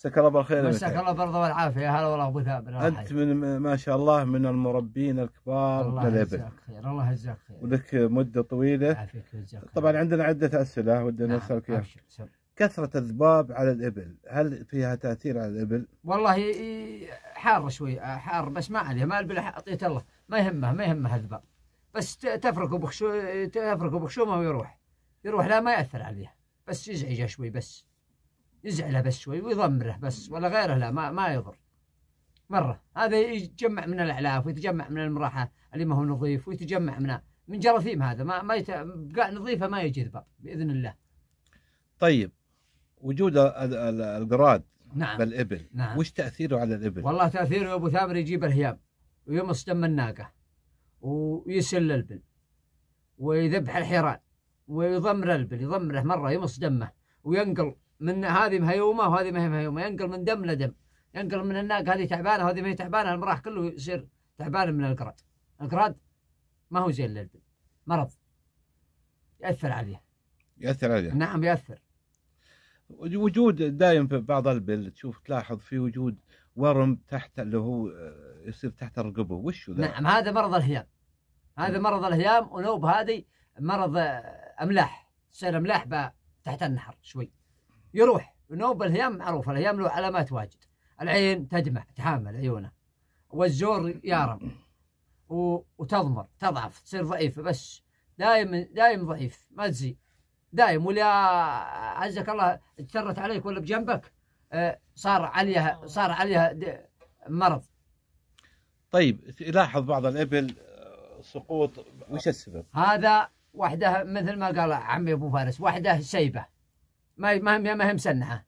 مساك الله بالخير مساك الله بالرضا والعافيه هلا والله ابو ثابت انت من ما شاء الله من المربين الكبار الله يجزاك خير الله يجزاك خير ولك مده طويله طبعا عندنا عده اسئله ودنا نعم، نسالك اياها كثرة الذباب على الإبل هل فيها تأثير على الإبل؟ والله حار شوي حار بس ما عليه ما البلح أعطيت الله ما يهمه ما يهمه الذباب بس تفرك بخشو تفرك بخشومه ويروح يروح لا ما يأثر عليها بس يزعجه شوي بس يزعله بس شوي ويضمره بس ولا غيره لا ما, ما يضر مرة هذا يتجمع من الأعلاف ويتجمع من المراحة اللي ما هو نظيف ويتجمع من من جراثيم هذا ما ما يت... نظيفة ما يجي ذباب بإذن الله طيب وجود القراد نعم بالإبل نعم وش تأثيره على الإبل؟ والله تأثيره أبو ثامر يجيب الهيام ويمص دم الناقة ويسل البل ويذبح الحيران ويضمر البل يضمره مرة يمص دمه وينقل من هذه مهيومه وهذه ما هي مهيومه ينقل من دم لدم ينقل من هناك هذه تعبانه وهذه ما هي تعبانه المراح كله يصير تعبان من القرد القرد ما هو زين الابل مرض ياثر عليه ياثر عليه نعم ياثر وجود دائم في بعض البل تشوف تلاحظ في وجود ورم تحت اللي هو آه، يصير تحت الرقبه وش ذا؟ نعم هذا مرض الهيام هذا نعم. مرض الهيام ونوب هذه مرض آه، املاح تصير املاح تحت النحر شوي يروح نوب الهيام معروف الهيام له علامات واجد العين تدمع تحامل عيونه والزور يارم وتضمر تضعف تصير ضعيفة بس دايم دايم ضعيف ما تزي دايم ولا عزك الله اجترت عليك ولا بجنبك آه، صار عليها صار عليها مرض طيب لاحظ بعض الابل آه، سقوط وش السبب؟ هذا واحده مثل ما قال عمي ابو فارس واحده سيبه ما ما ما هي مسنعه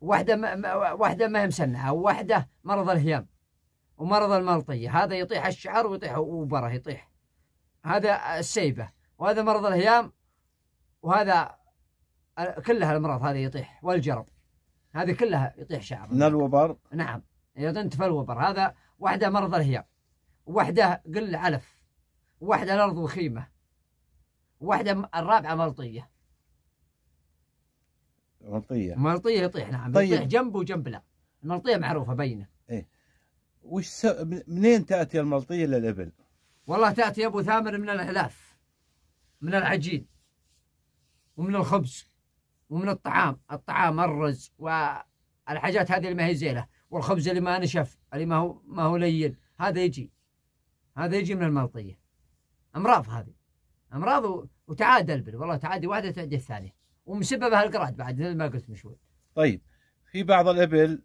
واحده ما واحده ما هي مسنعه واحدة مرض الهيام ومرض الملطيه هذا يطيح الشعر ويطيح وبره يطيح هذا السيبه وهذا مرض الهيام وهذا كلها الامراض هذه يطيح والجرب هذه كلها يطيح شعر من الوبر نعم أنت في الوبر هذا واحده مرض الهيام واحده قل علف واحده الارض وخيمه واحده الرابعه ملطيه مرطية مرطية يطيح نعم طيب. يطيح جنبه وجنب لا المرطية معروفه بينه ايه وش س... منين تاتي المرطية للابل؟ والله تاتي يا ابو ثامر من الاعلاف من العجين ومن الخبز ومن الطعام الطعام الرز والحاجات هذه اللي ما هي زينه والخبز اللي ما نشف اللي ما هو ما هو لين هذا يجي هذا يجي من المرطية امراض هذه امراض وتعادل والله تعادي واحده تعدي الثانيه ومسببها القرد بعد مثل ما قلت من شوي. طيب في بعض الابل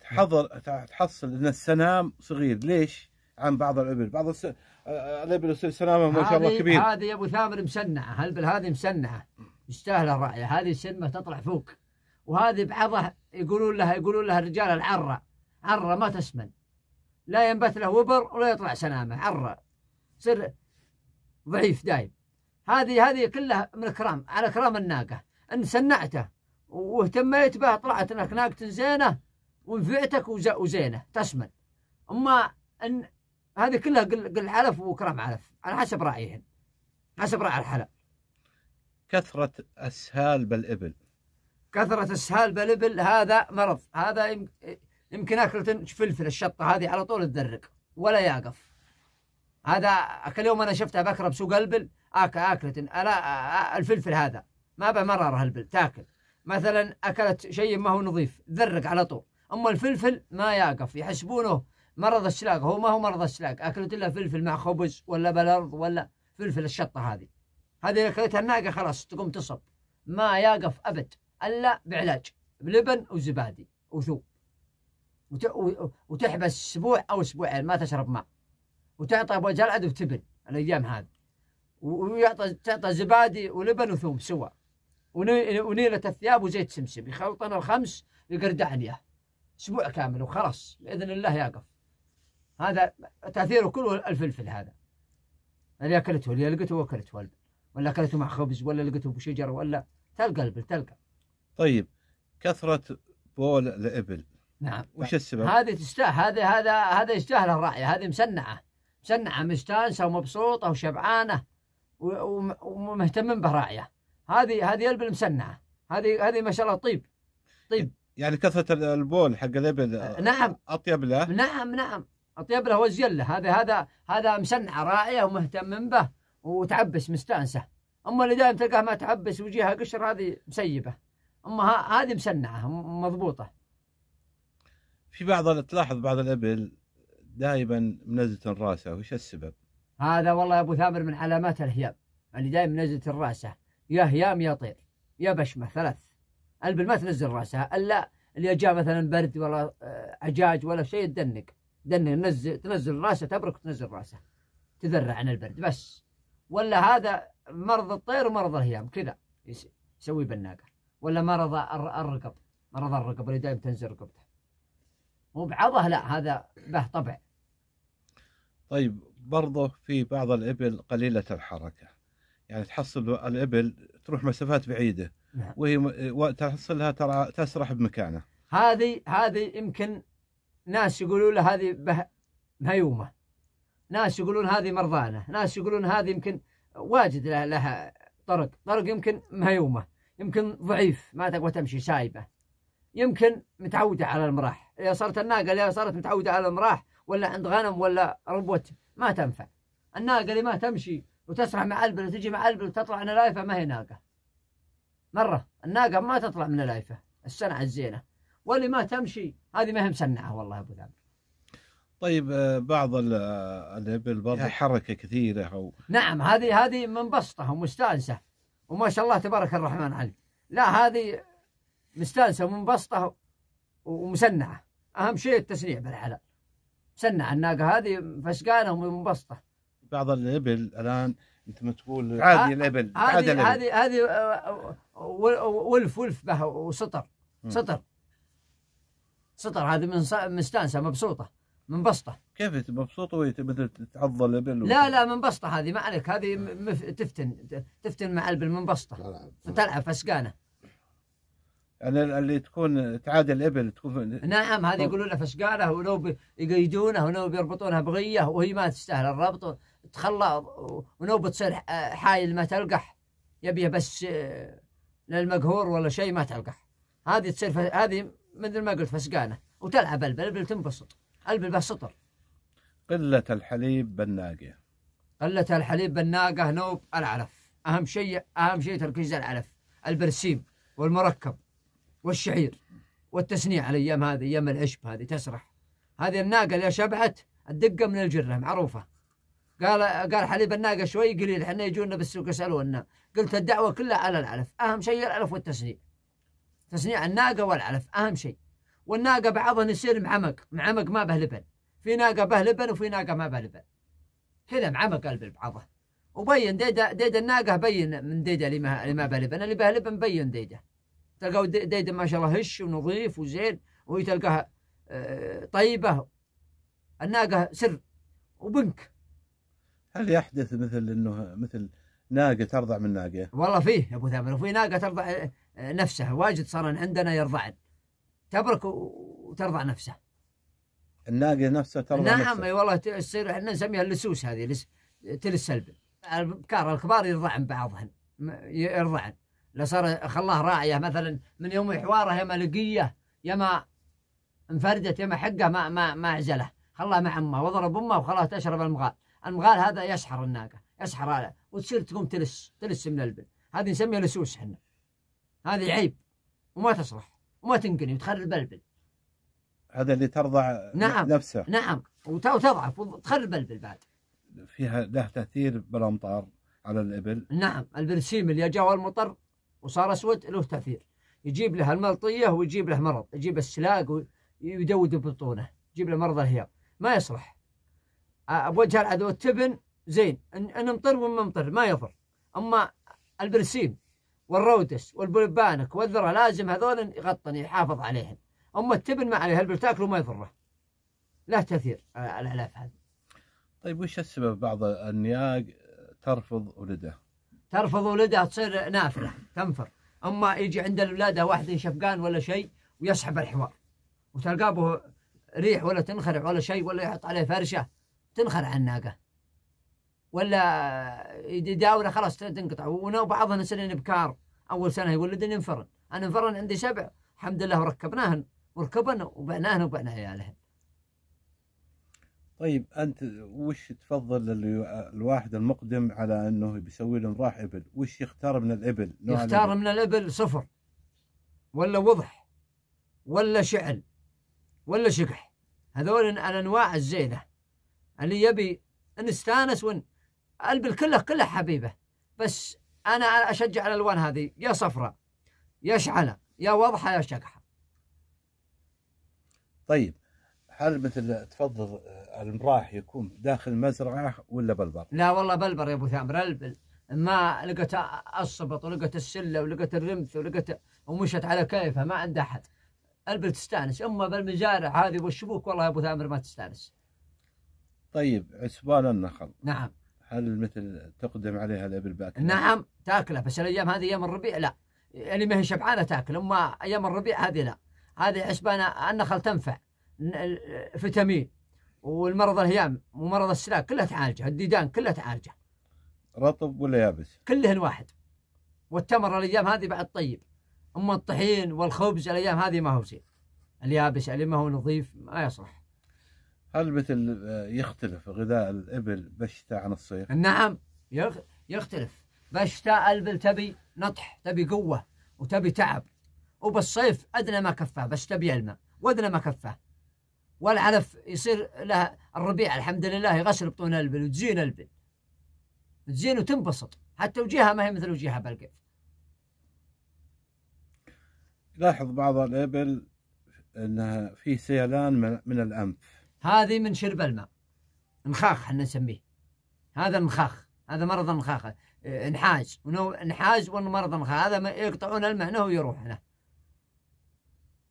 تحضر تحصل ان السنام صغير ليش؟ عن بعض الابل، بعض الس... آه، الابل يصير سنامه ما شاء الله كبير. هذه يا ابو ثامر مسنعه، هالبل هذه مسنعه يستاهل الرعيه، هذه السلمه تطلع فوق وهذه بعضها يقولون لها يقولون لها الرجال العره، عره ما تسمن. لا ينبت له وبر ولا يطلع سنامه، عره. سر ضعيف دايم. هذه هذه كلها من الكرام على كرام الناقه. أن صنعته واهتميت به طلعت انك ناقة زينة ونفعتك وزينة تسمن أما أن هذه كلها قل حلف وكرم علف على حسب رأيهم حسب رأي الحلب كثرة اسهال بالإبل كثرة اسهال بالإبل هذا مرض هذا يمكن أكلة فلفل الشطة هذه على طول تذرق ولا يقف هذا كل يوم أنا شفتها بكره بسوق البل آكل أكلة الفلفل هذا ما بمرارة هالبل تاكل مثلا أكلت شيء ما هو نظيف ذرق على طول أما الفلفل ما يقف يحسبونه مرض الشلاق هو ما هو مرض الشلاق أكلت إلا فلفل مع خبز ولا بالأرض ولا فلفل الشطة هذه هذه أكلتها الناقة خلاص تقوم تصب ما يقف أبد إلا بعلاج بلبن وزبادي وثوب وتحبس اسبوع او اسبوعين ما تشرب ماء وتعطى ابو جلعد وتبن الايام هذه ويعطى تعطى زبادي ولبن وثوم سوا ونيرت الثياب وزيت سمسم يخلطنا الخمس يقرد عنيه اسبوع كامل وخلاص باذن الله يقف هذا تاثيره كله الفلفل هذا اللي اكلته اللي لقيته واكلته ولا اكلته مع خبز ولا لقيته بشجر ولا تلقى البل تلقى طيب كثره بول الابل نعم وش السبب؟ هذه تستاهل هذا هذا هذا يستاهل الراعي هذه مسنعه مسنعه مستانسه ومبسوطه وشبعانه ومهتمين براعيه هذه هذه الابل مسنعه هذه هذه ما شاء الله طيب طيب يعني كثره البول حق الابل أه، أه، نعم اطيب له نعم نعم اطيب له وازين له هذا هذا هذا مسنع راعيه ومهتم به وتعبس مستانسه اما اللي دائما تلقاه ما تعبس وجهها قشر هذه مسيبه اما هذه مسنعه مضبوطه في بعض تلاحظ بعض الابل دائما منزله راسه وش السبب؟ هذا والله يا ابو ثامر من علامات الهياب اللي يعني دائما منزله راسه يا هيام يا طير يا بشمة ثلاث البل ما تنزل راسها الا اللي جاء مثلا برد ولا عجاج آه، ولا شيء تدنق دنق نزل تنزل راسه تبرك وتنزل راسه تذرع عن البرد بس ولا هذا مرض الطير ومرض الهيام كذا يسوي بالناقه ولا مرض الرقب مرض الرقب اللي دائما تنزل رقبته وبعضه لا هذا به طبع طيب برضه في بعض الإبل قليلة الحركة يعني تحصل الابل تروح مسافات بعيده نعم. وهي إيه، تحصلها ترى تسرح بمكانه هذه هذه يمكن ناس يقولوا له هذه به مهيومه ناس يقولون هذه مرضانه ناس يقولون هذه يمكن واجد لها, طرق طرق يمكن مهيومه يمكن ضعيف ما تقوى تمشي سايبه يمكن متعوده على المراح يا صارت الناقه يا صارت متعوده على المراح ولا عند غنم ولا ربوه ما تنفع الناقه اللي ما تمشي وتسرح مع البل وتجي مع البل وتطلع من لايفة ما هي ناقة مرة الناقة ما تطلع من لايفة السنعة الزينة واللي ما تمشي هذه ما هي مسنعة والله طيب، آه، آه، يا أبو ذر طيب بعض الابل برضه حركه كثيره او نعم هذه هذه منبسطه ومستانسه وما شاء الله تبارك الرحمن عليه لا هذه مستانسه ومنبسطه ومسنعه اهم شيء التسنيع بالحلال مسنعه الناقه هذه فسقانه ومنبسطه بعض الابل الان انت ما تقول آه، عادي الابل آه، عادي الابل هذه هذه آه، ولف ولف بها وسطر سطر سطر هذه من مستانسه مبسوطه منبسطه كيف مبسوطه وهي مثل تعض الابل لا لا لا منبسطه هذه ما عليك هذه مف... تفتن تفتن مع الابل منبسطه تلعب فسقانه يعني اللي تكون تعادل الابل تكون نعم هذه يقولون لها فسقانه ولو بيقيدونها ولو بيربطونها بغيه وهي ما تستاهل الربط تخلى ونوبة تصير حايل ما تلقح يبيها بس آه، للمقهور ولا شيء ما تلقح هذه تصير ف... هذه مثل ما قلت فسقانه وتلعب البلبل تنبسط البلبل سطر قلة الحليب بالناقة قلة الحليب بالناقة نوب العلف أهم شيء أهم شيء تركيز العلف البرسيم والمركب والشعير والتسنيع على هذه أيام العشب هذه تسرح هذه الناقة اللي شبعت الدقة من الجرة معروفة قال قال حليب الناقه شوي قليل احنا يجونا بالسوق يسالونا قلت الدعوه كلها على العلف اهم شيء العلف والتصنيع تصنيع الناقه والعلف اهم شيء والناقه بعضها يصير معمق معمق ما به لبن في ناقه به لبن وفي ناقه ما به لبن كذا معمق قلب بعضها وبين ديدا ديدا الناقه بين من ديدا اللي ما اللي ما به لبن اللي به لبن بين ديدا تلقوا ديدا ما شاء الله هش ونظيف وزين وهي تلقاها آه، طيبه الناقه سر وبنك هل يحدث مثل انه مثل ناقه ترضع من ناقه؟ والله فيه يا ابو ثامر وفي ناقه ترضع آه، آه، نفسها واجد صار عندنا يرضعن تبرك وترضع نفسها الناقه نفسها ترضع نعم اي والله تصير احنا نسميها اللسوس هذه لس تلس سلب البكار الكبار يرضعن بعضهن يرضعن لا صار خلاه راعيه مثلا من يوم حواره يما لقيه يما انفردت يما حقه ما ما ما عزله خلاه مع امه وضرب امه وخلاه تشرب المغال المغال هذا يسحر الناقة يسحر هذا وتصير تقوم تلس تلس من البن هذه نسميها لسوس احنا هذه عيب وما تصلح وما تنقني وتخرب البن هذا اللي ترضع نعم نفسه نعم وتضعف وتخرب البن بعد فيها له تاثير بالامطار على الابل نعم البرسيم اللي جاء المطر وصار اسود له تاثير يجيب له الملطيه ويجيب له مرض يجيب السلاق ويدود بطونه يجيب له مرض الهيام ما يصلح بوجه العدو التبن زين ان مطر وما مطر ما يضر اما البرسيم والرودس والبلبانك والذره لازم هذول يغطن يحافظ عليهم اما التبن ما عليه البل تاكله ما يضره له تاثير على الالاف هذه طيب وش السبب بعض النياق ترفض ولده؟ ترفض ولده تصير نافله تنفر اما يجي عند الولاده واحد شفقان ولا شيء ويسحب الحوار وتلقاه ريح ولا تنخرع ولا شيء ولا يحط عليه فرشه عن الناقة ولا يداوله خلاص تنقطع وبعضهم يصيرن بكار أول سنة يولدن ينفرن أنا انفرن عندي سبع الحمد لله وركبناهن وركبنا وبعناهن وبعنا عيالهن طيب انت وش تفضل الواحد المقدم على انه بيسوي له راح ابل وش يختار من الابل يختار الإبل؟ من الابل صفر ولا وضح ولا شعل ولا شقح هذول الانواع الزينه اللي يبي نستانس ون البل كله كله حبيبه بس انا اشجع الالوان هذه يا صفراء يا شعله يا واضحه يا شقحه طيب هل مثل تفضل آه، المراح يكون داخل مزرعه ولا بلبر؟ لا والله بلبر يا ابو ثامر البل ما لقت الصبط ولقت السله ولقت الرمث ولقت ومشت على كيفها ما عند احد البل تستانس اما بالمزارع هذه والشبوك والله يا ابو ثامر ما تستانس طيب عسبان النخل نعم هل مثل تقدم عليها الابل بعد نعم تاكله بس الايام هذه ايام الربيع لا يعني ما هي شبعانه تاكل اما ايام الربيع هذه لا هذه عسبان النخل تنفع فيتامين والمرض الهيام ومرض السلاك كلها تعالجه الديدان كلها تعالجه رطب ولا يابس؟ كلهن واحد والتمر الايام هذه بعد طيب اما الطحين والخبز الايام هذه ما هو زين اليابس اللي ما هو نظيف ما يصلح هل مثل آه، يختلف غذاء الإبل بالشتاء عن الصيف؟ نعم يختلف بالشتاء الإبل تبي نطح تبي قوة وتبي تعب وبالصيف أدنى ما كفاه بس تبي الماء وأدنى ما كفاه والعلف يصير لها الربيع الحمد لله يغسل بطون الابل وتزين الابل تزين وتنبسط حتى وجهها ما هي مثل وجهها بالقيف لاحظ بعض الابل انها في سيلان من الانف هذه من شرب الماء مخاخ احنا نسميه هذا المخاخ هذا مرض المخاخ نحاج اه، انحاج ومرض المخاخ هذا ما يقطعون الماء هنا ويروح هنا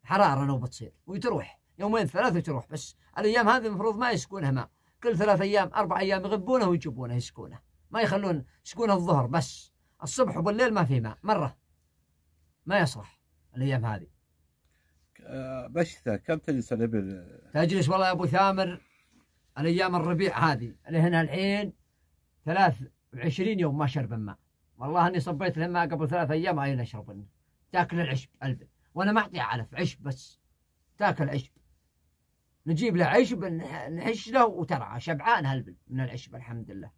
حرارة لو بتصير وتروح يومين ثلاثة تروح بس الأيام هذه المفروض ما يسكونها ماء كل ثلاث أيام أربع أيام يغبونه ويجيبونه يسكونه ما يخلون يسكونه الظهر بس الصبح وبالليل ما في ماء مرة ما يصلح الأيام هذه بشتة كم تجلس الابل؟ تجلس والله يا ابو ثامر الايام الربيع هذه اللي هنا الحين 23 يوم ما شرب ماء والله اني صبيت الماء قبل ثلاث ايام هاي اشرب منه تاكل العشب الابل وانا ما اعطيه علف عشب بس تاكل عشب نجيب له عشب نحش له وترعى شبعان هالبل من العشب الحمد لله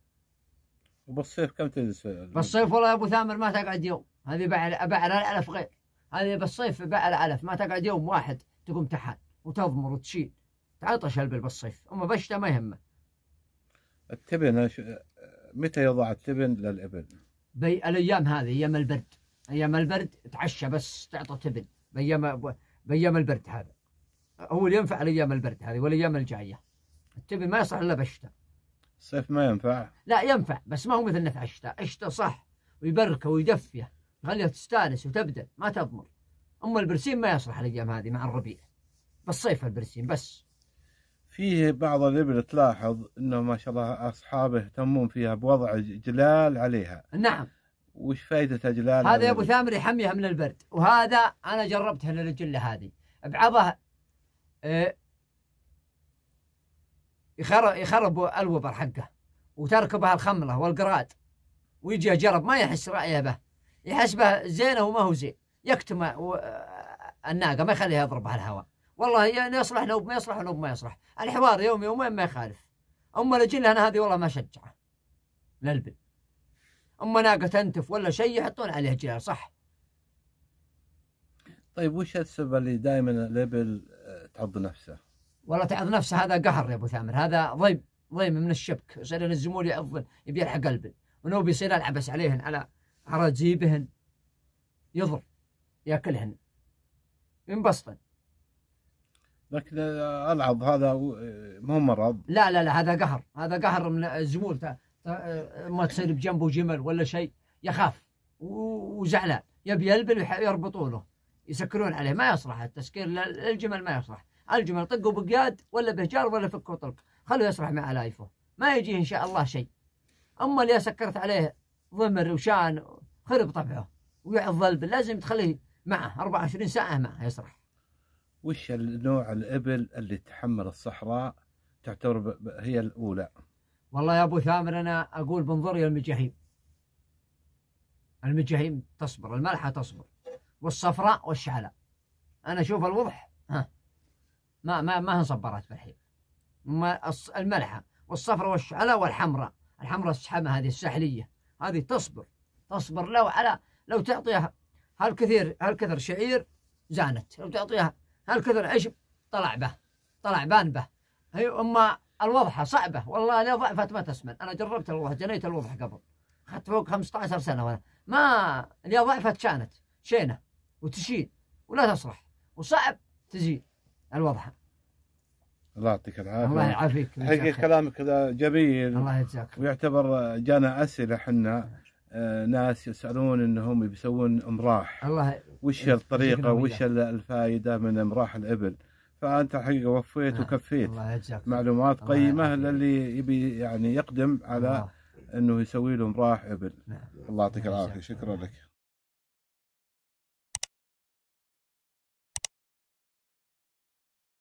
وبالصيف كم تجلس؟ بالصيف والله يا ابو ثامر ما تقعد يوم هذه بعد بعد الالف غير هذه بالصيف العلف ما تقعد يوم واحد تقوم تحال وتضمر وتشيل تعطش البل بالصيف اما بالشتاء ما يهمه التبن متى يضع التبن للابل؟ بي الايام هذه ايام البرد ايام البرد تعشى بس تعطى تبن بايام بايام البرد هذا هو اللي ينفع الايام البرد هذه والايام الجايه التبن ما يصح الا بالشتاء الصيف ما ينفع لا ينفع بس ما هو مثل نفع الشتاء الشتاء صح ويبركه ويدفيه خليها تستانس وتبدا ما تضمر اما البرسيم ما يصلح الايام هذه مع الربيع بالصيف البرسيم بس فيه بعض الابل تلاحظ انه ما شاء الله اصحابه يهتمون فيها بوضع جلال عليها نعم وش فائدة جلال هذا يا ابو ثامر يحميها من البرد وهذا انا جربتها للجله هذه بعضها إيه يخرب يخرب الوبر حقه وتركبها الخمله والقراد ويجي جرب ما يحس رايه به يحسبه زين او ما هو زين يكتم الناقه ما يخليها يضربها على الهواء والله يعني يصلح لو ما يصلح لو ما يصلح الحوار يوم يومين ما يخالف اما الاجل انا هذه والله ما شجعه للبن اما ناقه تنتف ولا شيء يحطون عليها جلال صح طيب وش السبب اللي دائما الابل آه، تعض نفسه؟ والله تعض نفسه هذا قهر يا ابو ثامر هذا ضيم ضيم من الشبك يصير الزمول يعض يبي يلحق قلبه ونوب يصير العبس عليهن على على جيبهن يضرب ياكلهن ينبسطن لكن العض هذا مو مرض لا لا لا هذا قهر هذا قهر من الزمور ما تصير بجنبه جمل ولا شيء يخاف وزعلان يبي يلبل يربطوا له يسكرون عليه ما يصلح التسكير للجمل ما يصلح الجمل طقوا بقياد ولا بهجار ولا فكوا طلق خلوه يسرح مع لايفه ما يجيه ان شاء الله شيء اما اللي سكرت عليه ضمر وشان خرب طبعه ويعض لازم تخليه معه 24 ساعة معه يسرح وش النوع الإبل اللي تحمل الصحراء تعتبر هي الأولى والله يا أبو ثامر أنا أقول بنظري المجاهيم المجاهيم تصبر الملحة تصبر والصفراء والشعلاء أنا أشوف الوضح ها ما ما ما صبرت بالحين الملحة والصفراء والشعلاء والحمراء الحمراء السحمة هذه الساحلية هذه تصبر تصبر لو على لو تعطيها هالكثير هالكثر شعير زانت لو تعطيها هالكثر عشب طلع به طلع بان به هي أما الوضحة صعبة والله لو ضعفت ما تسمن أنا جربت الوضحة جنيت الوضحة قبل أخذت فوق 15 سنة ولا ما اللي ضعفت شانت شينة وتشيل ولا تصلح وصعب تزيد الوضحة الله يعطيك العافيه الله يعافيك حقيقه كلامك كذا جميل الله يجزاك ويعتبر جانا اسئله احنا آه، ناس يسالون انهم يسوون امراح الله وش الطريقه وش الفائده من امراح الابل فانت الحقيقه وفيت آه، وكفيت معلومات قيمه للي يبي يعني يقدم على الله. انه يسوي له امراح ابل نعم. الله يعطيك العافيه شكرا لك